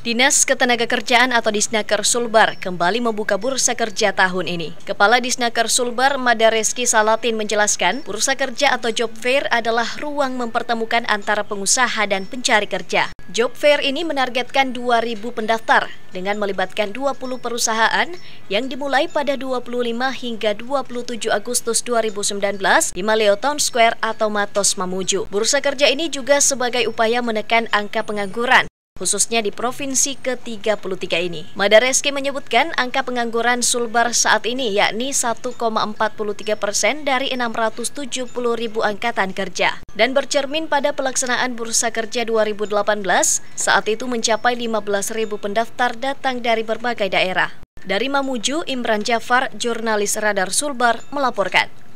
Dinas Ketenagakerjaan atau Disnaker Sulbar kembali membuka bursa kerja tahun ini. Kepala Disnaker Sulbar Madareski Salatin menjelaskan, bursa kerja atau job fair adalah ruang mempertemukan antara pengusaha dan pencari kerja. Job fair ini menargetkan 2.000 pendaftar dengan melibatkan 20 perusahaan yang dimulai pada 25 hingga 27 Agustus 2019 di Maleo Town Square atau Matos Mamuju. Bursa kerja ini juga sebagai upaya menekan angka pengangguran khususnya di provinsi ke-33 ini. Madareski menyebutkan angka pengangguran Sulbar saat ini yakni 1,43 persen dari 670 ribu angkatan kerja dan bercermin pada pelaksanaan Bursa Kerja 2018 saat itu mencapai 15 ribu pendaftar datang dari berbagai daerah. Dari Mamuju, Imran Jafar, jurnalis Radar Sulbar melaporkan.